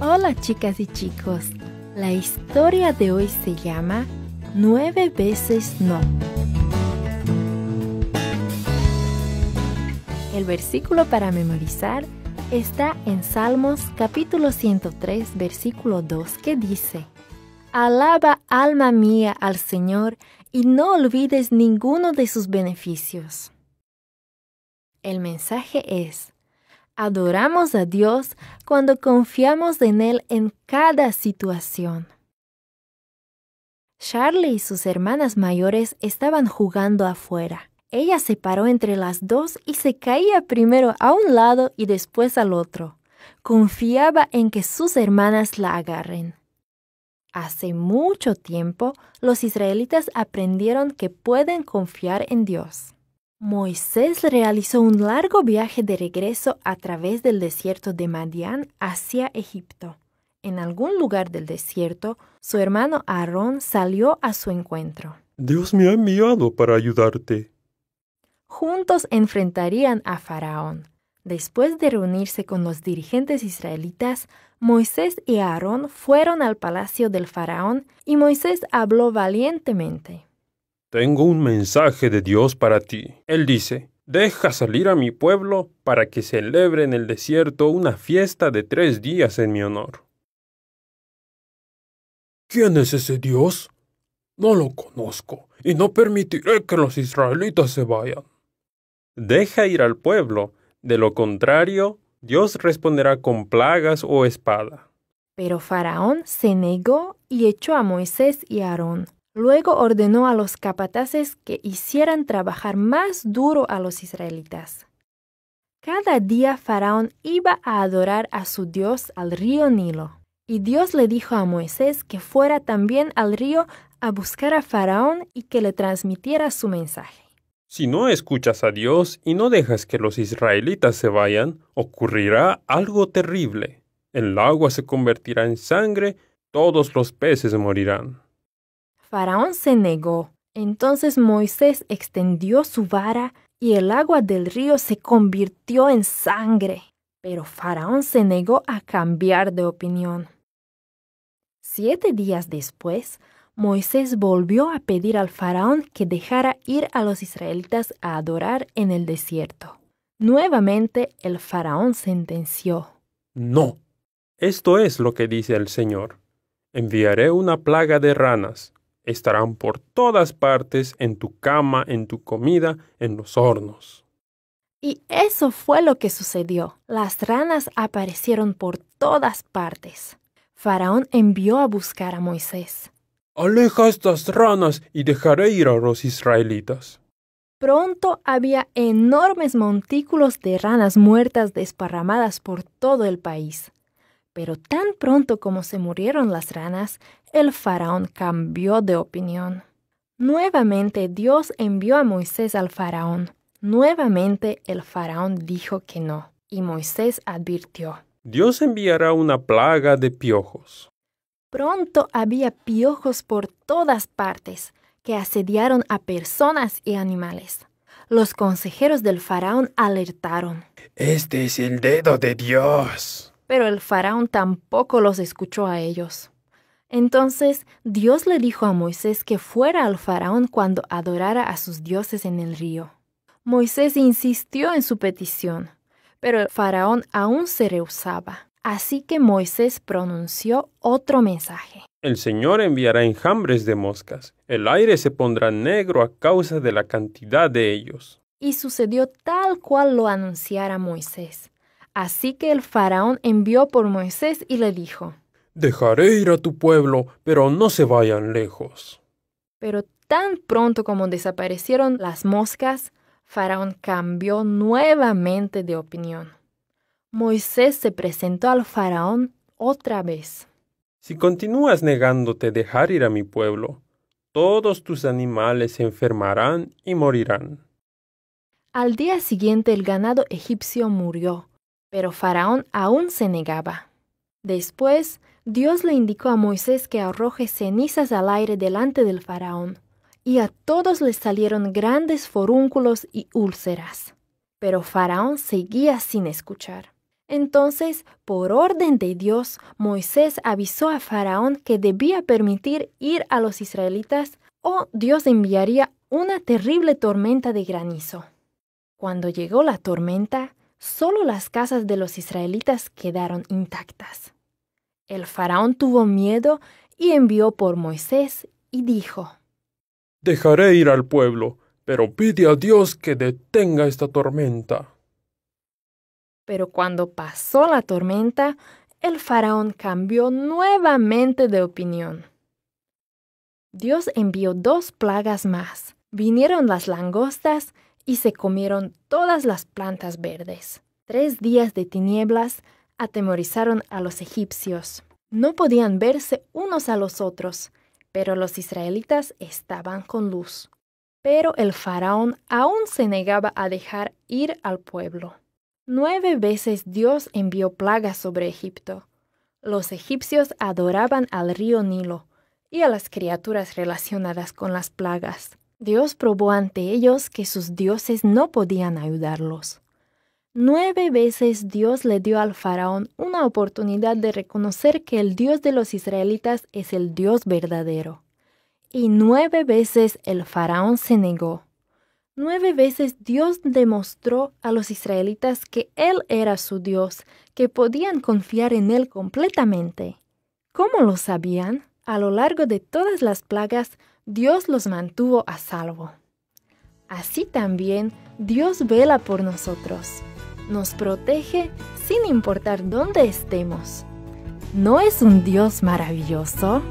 Hola chicas y chicos, la historia de hoy se llama Nueve veces no. El versículo para memorizar está en Salmos capítulo 103 versículo 2 que dice, Alaba, alma mía, al Señor, y no olvides ninguno de sus beneficios. El mensaje es, adoramos a Dios cuando confiamos en Él en cada situación. Charlie y sus hermanas mayores estaban jugando afuera. Ella se paró entre las dos y se caía primero a un lado y después al otro. Confiaba en que sus hermanas la agarren. Hace mucho tiempo los israelitas aprendieron que pueden confiar en Dios. Moisés realizó un largo viaje de regreso a través del desierto de Madián hacia Egipto. En algún lugar del desierto, su hermano Aarón salió a su encuentro. Dios me ha enviado para ayudarte. Juntos enfrentarían a Faraón. Después de reunirse con los dirigentes israelitas, Moisés y Aarón fueron al palacio del faraón y Moisés habló valientemente. Tengo un mensaje de Dios para ti. Él dice, deja salir a mi pueblo para que celebre en el desierto una fiesta de tres días en mi honor. ¿Quién es ese Dios? No lo conozco y no permitiré que los israelitas se vayan. Deja ir al pueblo, de lo contrario Dios responderá con plagas o espada. Pero Faraón se negó y echó a Moisés y Aarón. Luego ordenó a los capataces que hicieran trabajar más duro a los israelitas. Cada día Faraón iba a adorar a su Dios al río Nilo. Y Dios le dijo a Moisés que fuera también al río a buscar a Faraón y que le transmitiera su mensaje. Si no escuchas a Dios y no dejas que los israelitas se vayan, ocurrirá algo terrible. El agua se convertirá en sangre, todos los peces morirán. Faraón se negó. Entonces Moisés extendió su vara y el agua del río se convirtió en sangre. Pero Faraón se negó a cambiar de opinión. Siete días después, Moisés volvió a pedir al faraón que dejara ir a los israelitas a adorar en el desierto. Nuevamente el faraón sentenció. No. Esto es lo que dice el Señor. Enviaré una plaga de ranas. Estarán por todas partes, en tu cama, en tu comida, en los hornos. Y eso fue lo que sucedió. Las ranas aparecieron por todas partes. Faraón envió a buscar a Moisés. Aleja estas ranas y dejaré ir a los israelitas. Pronto había enormes montículos de ranas muertas desparramadas por todo el país. Pero tan pronto como se murieron las ranas, el faraón cambió de opinión. Nuevamente Dios envió a Moisés al faraón. Nuevamente el faraón dijo que no, y Moisés advirtió. Dios enviará una plaga de piojos. Pronto había piojos por todas partes que asediaron a personas y animales. Los consejeros del faraón alertaron. Este es el dedo de Dios. Pero el faraón tampoco los escuchó a ellos. Entonces Dios le dijo a Moisés que fuera al faraón cuando adorara a sus dioses en el río. Moisés insistió en su petición, pero el faraón aún se rehusaba. Así que Moisés pronunció otro mensaje. El Señor enviará enjambres de moscas. El aire se pondrá negro a causa de la cantidad de ellos. Y sucedió tal cual lo anunciara Moisés. Así que el faraón envió por Moisés y le dijo, Dejaré ir a tu pueblo, pero no se vayan lejos. Pero tan pronto como desaparecieron las moscas, faraón cambió nuevamente de opinión. Moisés se presentó al faraón otra vez. Si continúas negándote dejar ir a mi pueblo, todos tus animales se enfermarán y morirán. Al día siguiente el ganado egipcio murió, pero Faraón aún se negaba. Después, Dios le indicó a Moisés que arroje cenizas al aire delante del Faraón, y a todos les salieron grandes forúnculos y úlceras. Pero Faraón seguía sin escuchar. Entonces, por orden de Dios, Moisés avisó a Faraón que debía permitir ir a los israelitas o Dios enviaría una terrible tormenta de granizo. Cuando llegó la tormenta, solo las casas de los israelitas quedaron intactas. El faraón tuvo miedo y envió por Moisés y dijo, Dejaré ir al pueblo, pero pide a Dios que detenga esta tormenta. Pero cuando pasó la tormenta, el faraón cambió nuevamente de opinión. Dios envió dos plagas más. Vinieron las langostas y se comieron todas las plantas verdes. Tres días de tinieblas atemorizaron a los egipcios. No podían verse unos a los otros, pero los israelitas estaban con luz. Pero el faraón aún se negaba a dejar ir al pueblo. Nueve veces Dios envió plagas sobre Egipto. Los egipcios adoraban al río Nilo y a las criaturas relacionadas con las plagas. Dios probó ante ellos que sus dioses no podían ayudarlos. Nueve veces Dios le dio al faraón una oportunidad de reconocer que el Dios de los israelitas es el Dios verdadero. Y nueve veces el faraón se negó. Nueve veces Dios demostró a los israelitas que Él era su Dios, que podían confiar en Él completamente. ¿Cómo lo sabían? A lo largo de todas las plagas, Dios los mantuvo a salvo. Así también, Dios vela por nosotros. Nos protege sin importar dónde estemos. ¿No es un Dios maravilloso?